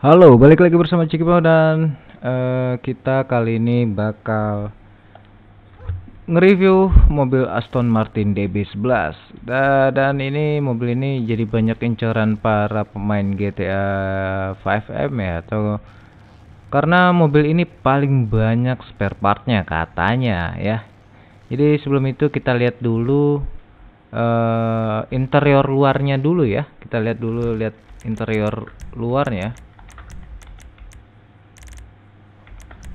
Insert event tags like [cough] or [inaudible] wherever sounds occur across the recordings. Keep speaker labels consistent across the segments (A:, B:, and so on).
A: Halo, balik lagi bersama Pau dan uh, kita kali ini bakal nge-review mobil Aston Martin DB11. Da, dan ini mobil ini jadi banyak incaran para pemain GTA 5M ya atau karena mobil ini paling banyak spare partnya katanya ya. Jadi sebelum itu kita lihat dulu uh, interior luarnya dulu ya. Kita lihat dulu lihat interior luarnya.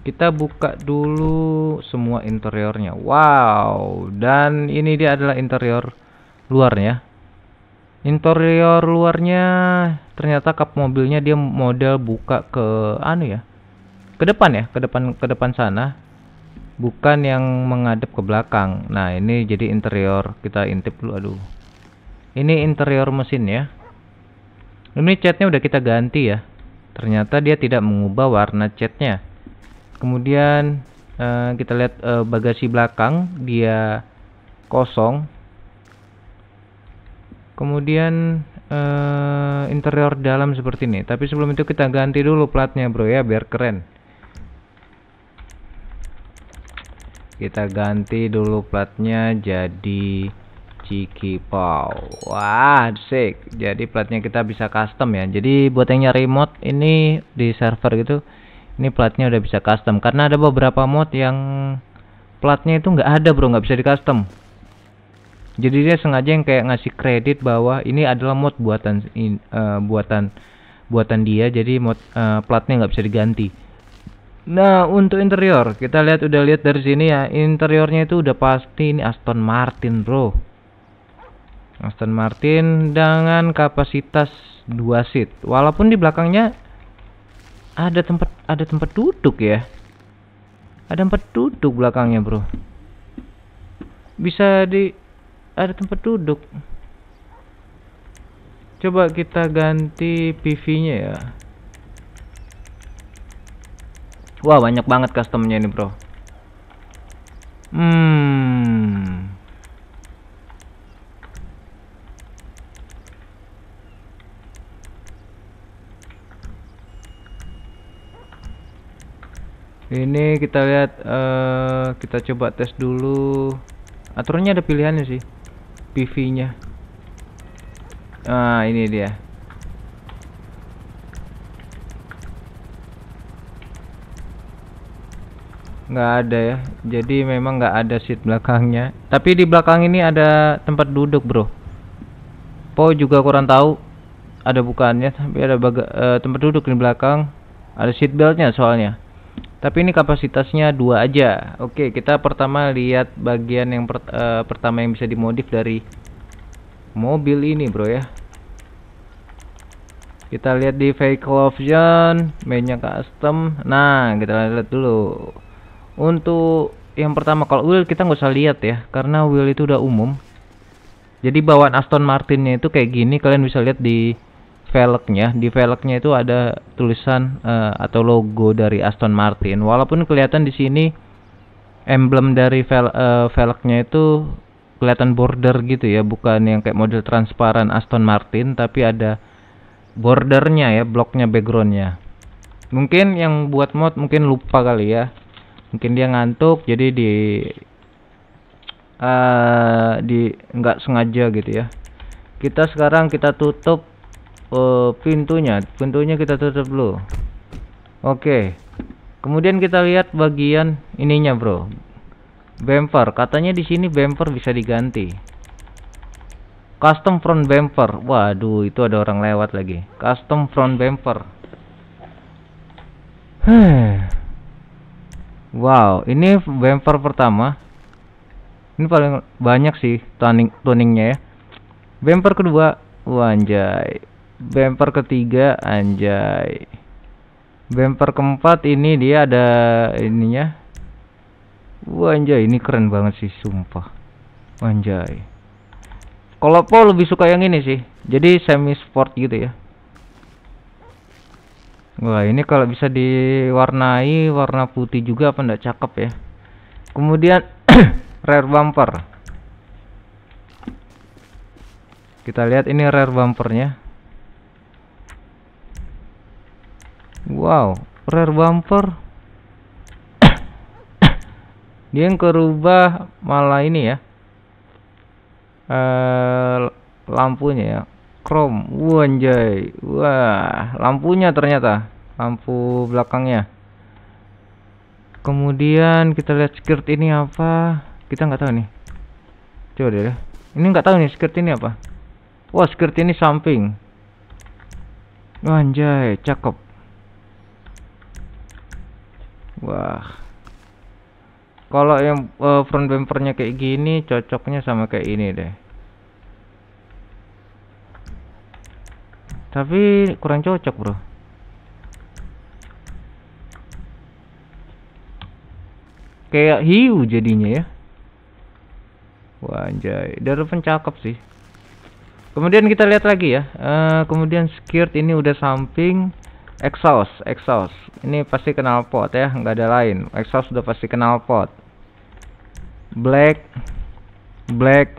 A: kita buka dulu semua interiornya wow dan ini dia adalah interior luarnya interior luarnya ternyata kap mobilnya dia model buka ke anu ya ke depan ya ke depan ke depan sana bukan yang menghadap ke belakang nah ini jadi interior kita intip dulu aduh ini interior mesin ya ini catnya udah kita ganti ya ternyata dia tidak mengubah warna catnya kemudian uh, kita lihat uh, bagasi belakang dia kosong kemudian uh, interior dalam seperti ini tapi sebelum itu kita ganti dulu platnya bro ya biar keren kita ganti dulu platnya jadi Ciki Power. wah sick! jadi platnya kita bisa custom ya jadi buat yang nyari mod ini di server gitu ini platnya udah bisa custom karena ada beberapa mod yang platnya itu nggak ada bro nggak bisa di custom jadi dia sengaja yang kayak ngasih kredit bahwa ini adalah mod buatan in, uh, buatan buatan dia jadi mod uh, platnya nggak bisa diganti nah untuk interior kita lihat udah lihat dari sini ya interiornya itu udah pasti ini Aston Martin bro Aston Martin dengan kapasitas 2 seat walaupun di belakangnya ada tempat ada tempat duduk ya ada tempat duduk belakangnya bro bisa di ada tempat duduk coba kita ganti PV nya ya wah banyak banget customnya ini bro hmm ini kita lihat uh, kita coba tes dulu aturannya ada pilihannya sih PV nya nah ini dia nggak ada ya jadi memang nggak ada seat belakangnya tapi di belakang ini ada tempat duduk bro Po juga kurang tahu ada bukannya tapi ada baga uh, tempat duduk di belakang ada seat beltnya soalnya tapi ini kapasitasnya dua aja oke kita pertama lihat bagian yang per, uh, pertama yang bisa dimodif dari mobil ini bro ya kita lihat di vehicle option mainnya custom nah kita lihat dulu untuk yang pertama kalau wheel kita nggak usah lihat ya karena wheel itu udah umum jadi bawaan Aston Martinnya itu kayak gini kalian bisa lihat di velgnya di velgnya itu ada tulisan uh, atau logo dari Aston Martin walaupun kelihatan di sini emblem dari vel, uh, velgnya itu kelihatan border gitu ya bukan yang kayak model transparan Aston Martin tapi ada bordernya ya bloknya backgroundnya mungkin yang buat mod mungkin lupa kali ya mungkin dia ngantuk jadi di uh, di nggak sengaja gitu ya kita sekarang kita tutup uh, pintunya pintunya kita tutup dulu oke okay. kemudian kita lihat bagian ininya bro bumper katanya di sini bumper bisa diganti custom front bumper waduh itu ada orang lewat lagi custom front bumper [sighs] wow ini bumper pertama ini paling banyak sih tuning tuningnya ya bumper kedua wanjai bumper ketiga anjay bumper keempat ini dia ada ininya Wah anjay ini keren banget sih sumpah Anjay Kalau po lebih suka yang ini sih Jadi semi sport gitu ya Wah ini kalau bisa diwarnai warna putih juga apa ndak cakep ya Kemudian [coughs] rare bumper Kita lihat ini rare bumpernya wow rare bumper [coughs] dia yang kerubah malah ini ya eh lampunya ya chrome wanjay wah lampunya ternyata lampu belakangnya kemudian kita lihat skirt ini apa kita nggak tahu nih coba deh ini nggak tahu nih skirt ini apa wah skirt ini samping wanjay cakep Wah. Kalau yang uh, front bumpernya kayak gini cocoknya sama kayak ini deh. Tapi kurang cocok, Bro. Kayak hiu jadinya ya. Wah, anjay. Darupan cakep sih. Kemudian kita lihat lagi ya. Uh, kemudian skirt ini udah samping exhaust exhaust ini pasti kenal pot ya nggak ada lain exhaust udah pasti kenal pot black black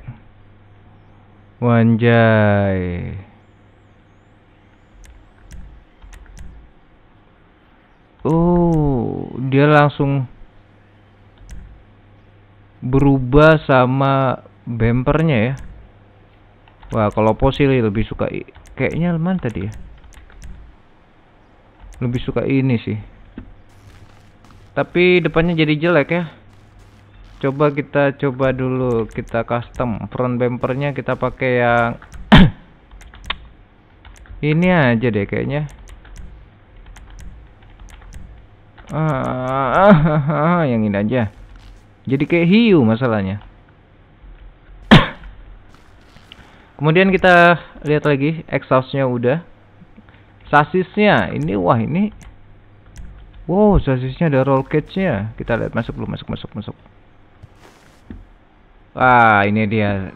A: wanjay Oh, uh, dia langsung berubah sama bempernya ya. Wah, kalau posisi ya lebih suka kayaknya leman tadi ya lebih suka ini sih tapi depannya jadi jelek ya coba kita coba dulu kita custom front bumpernya kita pakai yang [clears throat] ini aja deh kayaknya ah, [laughs] yang ini aja jadi kayak hiu masalahnya [clears throat] kemudian kita lihat lagi exhaustnya udah sasisnya ini wah ini wow sasisnya ada roll cage nya kita lihat masuk belum masuk masuk masuk wah ini dia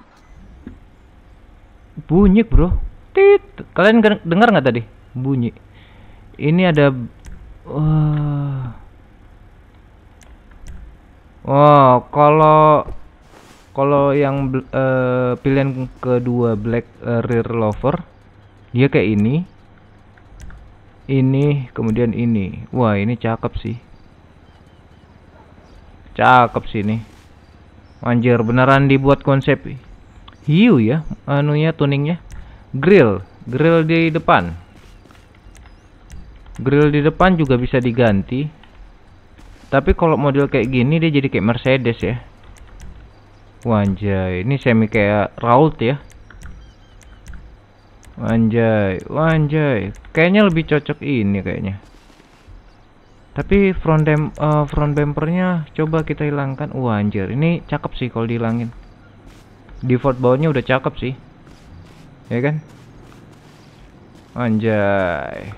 A: bunyi bro tit kalian dengar nggak tadi bunyi ini ada wow Oh, kalau kalau yang uh, pilihan kedua black uh, rear lover dia kayak ini ini kemudian ini wah ini cakep sih cakep sih ini. anjir beneran dibuat konsep hiu ya anunya tuningnya grill grill di depan grill di depan juga bisa diganti tapi kalau model kayak gini dia jadi kayak Mercedes ya wajah ini semi kayak Raut ya Wanjay, wanjay. Kayaknya lebih cocok ini kayaknya. Tapi front dem uh, front bumpernya coba kita hilangkan. Wah anjir, ini cakep sih kalau dihilangin. Default bawahnya udah cakep sih. Ya kan? Anjay.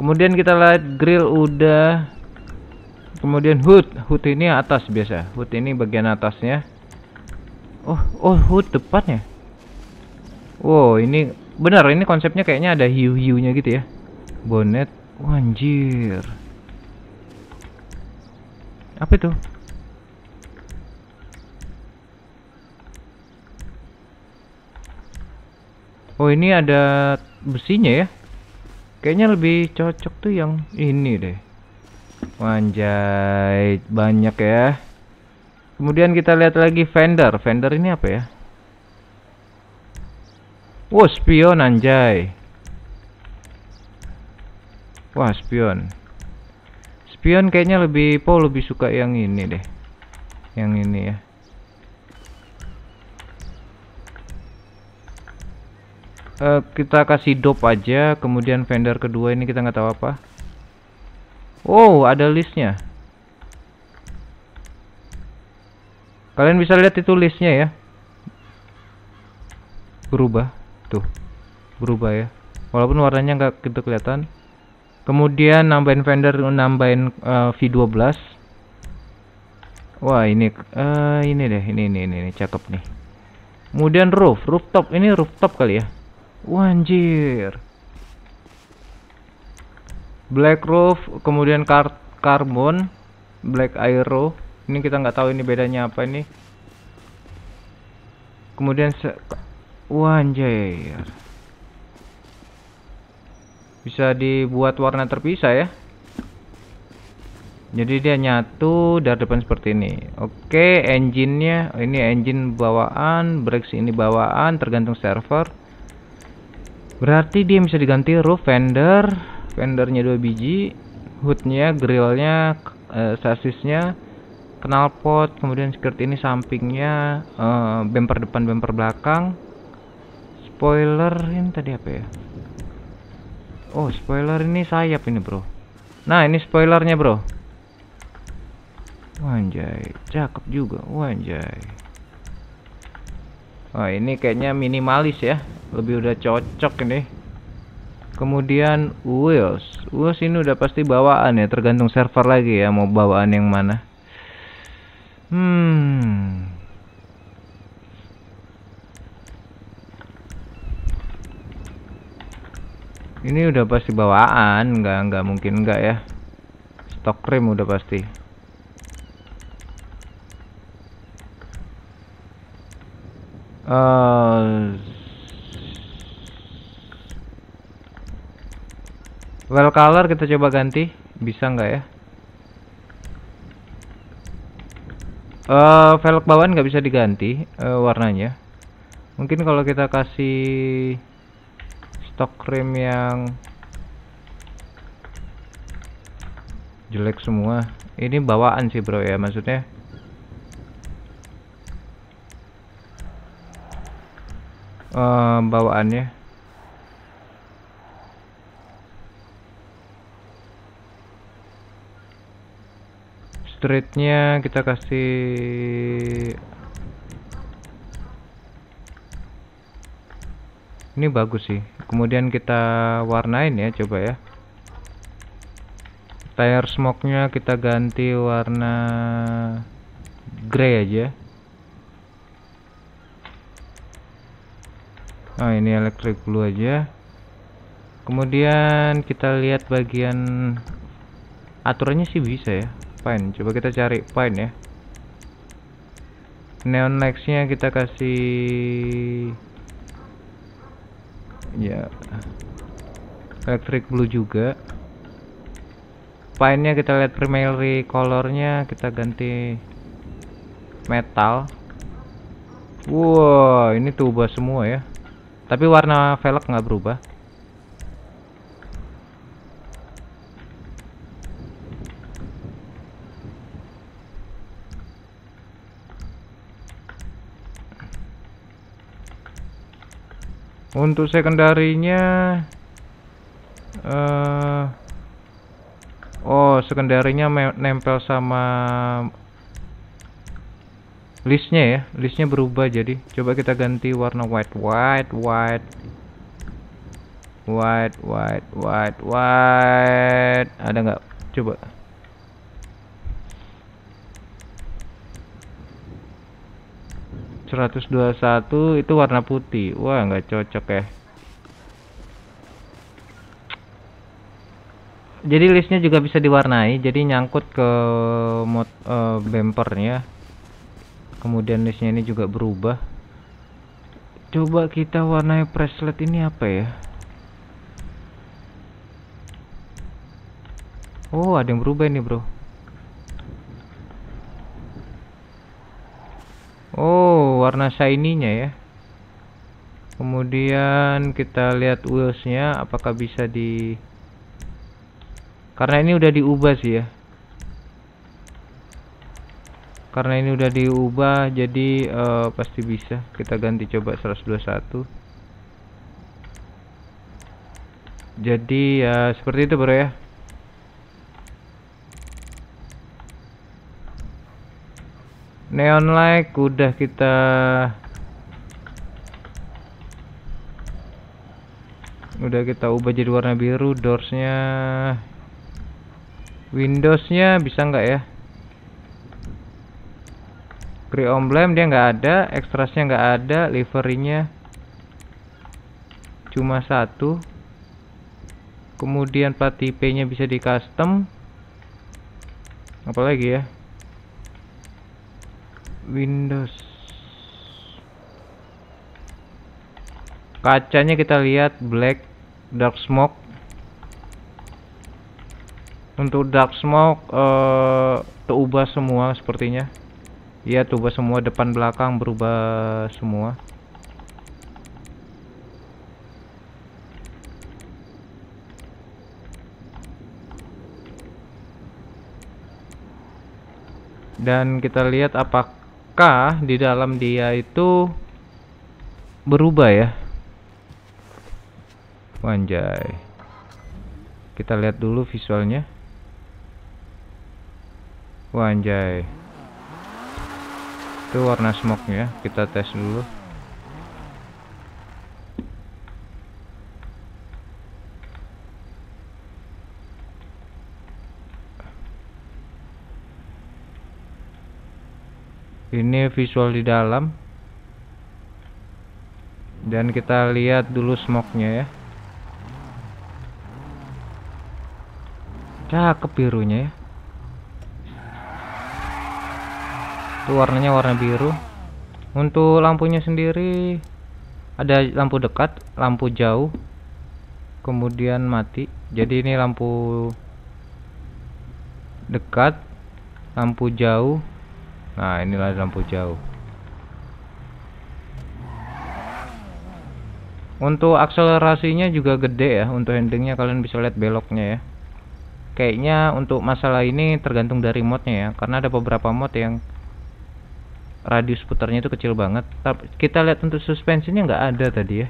A: Kemudian kita lihat grill udah. Kemudian hood, hood ini atas biasa. Hood ini bagian atasnya. Oh, oh hood depannya. Wow, ini benar ini konsepnya kayaknya ada hiu-hiunya gitu ya bonet wanjir apa itu Oh ini ada besinya ya Kayaknya lebih cocok tuh yang ini deh Wanjai banyak ya Kemudian kita lihat lagi vendor Vendor ini apa ya Wah spion anjay. Wah, spion. Spion kayaknya lebih po lebih suka yang ini deh. Yang ini ya. Uh, kita kasih dop aja, kemudian vendor kedua ini kita nggak tahu apa. Wow, ada listnya. Kalian bisa lihat itu listnya ya. Berubah tuh berubah ya walaupun warnanya nggak gitu kelihatan kemudian nambahin vendor nambahin uh, eh, V12 wah ini uh, ini deh ini ini ini, ini cakep nih kemudian roof rooftop ini rooftop kali ya wanjir black roof kemudian kar carbon black aero ini kita nggak tahu ini bedanya apa ini kemudian Wanjir. Bisa dibuat warna terpisah ya. Jadi dia nyatu dari depan seperti ini. Oke, engine-nya ini engine bawaan, brakes ini bawaan, tergantung server. Berarti dia bisa diganti roof fender, fendernya dua biji, hoodnya, grillnya, e, sasisnya, knalpot, kemudian skirt ini sampingnya, e, bumper depan, bumper belakang, spoiler ini tadi apa ya oh spoiler ini sayap ini bro nah ini spoilernya bro wanjay cakep juga wanjay oh ini kayaknya minimalis ya lebih udah cocok ini kemudian wheels wheels ini udah pasti bawaan ya tergantung server lagi ya mau bawaan yang mana hmm ini udah pasti bawaan nggak nggak mungkin nggak ya stok rem udah pasti uh, well color kita coba ganti bisa nggak ya uh, velg bawaan nggak bisa diganti uh, warnanya mungkin kalau kita kasih stok rem yang jelek semua ini bawaan sih bro ya maksudnya uh, bawaannya streetnya kita kasih ini bagus sih kemudian kita warnain ya coba ya tire smoke-nya kita ganti warna grey aja oh ini electric blue aja kemudian kita lihat bagian aturannya sih bisa ya fine coba kita cari fine ya neon next nya kita kasih ya electric blue juga painnya kita lihat primary colornya kita ganti metal wow ini tuba semua ya tapi warna velg nggak berubah Untuk sekundarinya uh, eh, Oh, sekundarinya nempel sama listnya ya. Listnya berubah jadi. Coba kita ganti warna white, white, white. White, white, white, white. Ada nggak? Coba. 121 itu warna putih wah nggak cocok ya jadi listnya juga bisa diwarnai jadi nyangkut ke mod uh, eh, bumpernya kemudian listnya ini juga berubah coba kita warnai preslet ini apa ya oh ada yang berubah ini bro oh warna shiny ya. Kemudian kita lihat wheelsnya apakah bisa di Karena ini udah diubah sih ya. Karena ini udah diubah jadi uh, pasti bisa. Kita ganti coba 121. Jadi ya seperti itu Bro ya. neon light udah kita udah kita ubah jadi warna biru doorsnya windowsnya bisa nggak ya Free emblem dia nggak ada ekstrasnya nggak ada liverinya cuma satu kemudian plat IP nya bisa di custom apalagi ya Windows kacanya kita lihat black dark smoke untuk dark smoke uh, eh, terubah semua sepertinya ya terubah semua depan belakang berubah semua. Dan kita lihat apakah maka di dalam dia itu berubah ya Wanjay kita lihat dulu visualnya Wanjay itu warna smoke ya kita tes dulu ini visual di dalam dan kita lihat dulu smoke-nya ya cakep birunya ya itu warnanya warna biru untuk lampunya sendiri ada lampu dekat lampu jauh kemudian mati jadi ini lampu dekat lampu jauh nah inilah lampu jauh untuk akselerasinya juga gede ya untuk handlingnya kalian bisa lihat beloknya ya kayaknya untuk masalah ini tergantung dari modnya ya karena ada beberapa mod yang radius putarnya itu kecil banget tapi kita lihat untuk suspensinya nggak ada tadi ya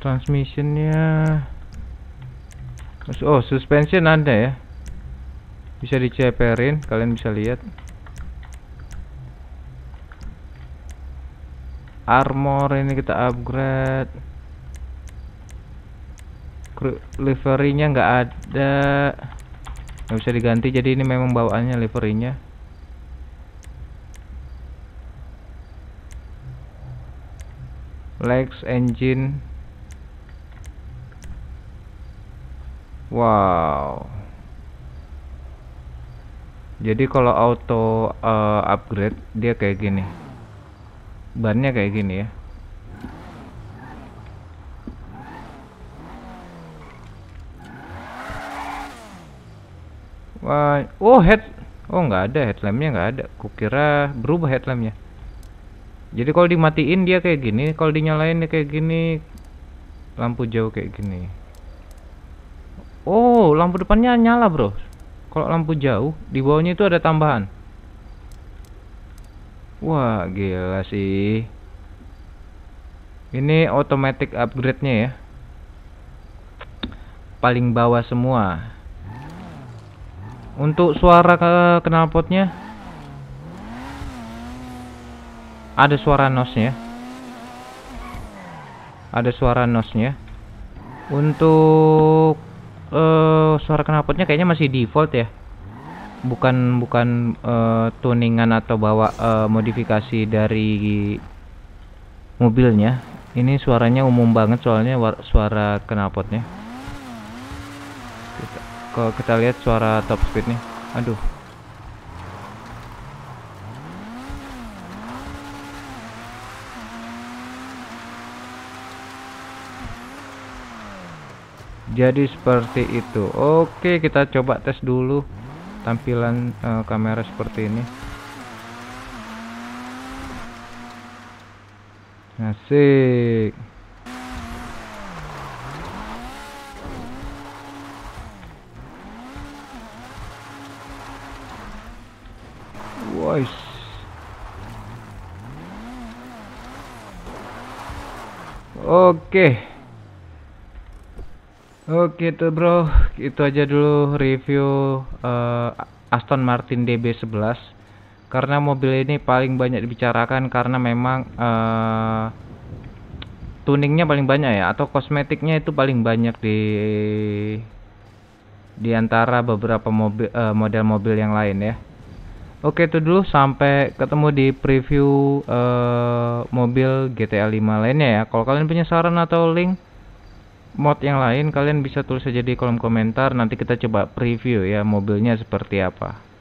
A: transmissionnya oh suspension ada ya bisa diceperin kalian bisa lihat armor ini kita upgrade liverynya nggak ada nggak bisa diganti jadi ini memang bawaannya liverynya legs engine wow jadi kalau auto uh, upgrade dia kayak gini bannya kayak gini ya Wah, oh head, oh nggak ada headlampnya nggak ada. Kukira berubah headlampnya. Jadi kalau dimatiin dia kayak gini, kalau dinyalain dia kayak gini, lampu jauh kayak gini. Oh, lampu depannya nyala bro kalau lampu jauh di bawahnya itu ada tambahan wah gila sih ini automatic upgrade nya ya paling bawah semua untuk suara ke knalpotnya ada suara nosnya ada suara nosnya untuk uh, suara knalpotnya kayaknya masih default ya bukan bukan uh, tuningan atau bawa uh, modifikasi dari mobilnya ini suaranya umum banget soalnya suara knalpotnya kalau kita lihat suara top speed nih aduh jadi seperti itu oke kita coba tes dulu tampilan uh, kamera seperti ini asik voice Oke, okay. Oke oh, itu bro, itu aja dulu review uh, Aston Martin DB11 karena mobil ini paling banyak dibicarakan karena memang uh, tuningnya paling banyak ya atau kosmetiknya itu paling banyak di di antara beberapa mobil uh, model mobil yang lain ya. Oke itu dulu sampai ketemu di preview uh, mobil GTA 5 lainnya ya. Kalau kalian punya saran atau link mod yang lain kalian bisa tulis aja di kolom komentar nanti kita coba preview ya mobilnya seperti apa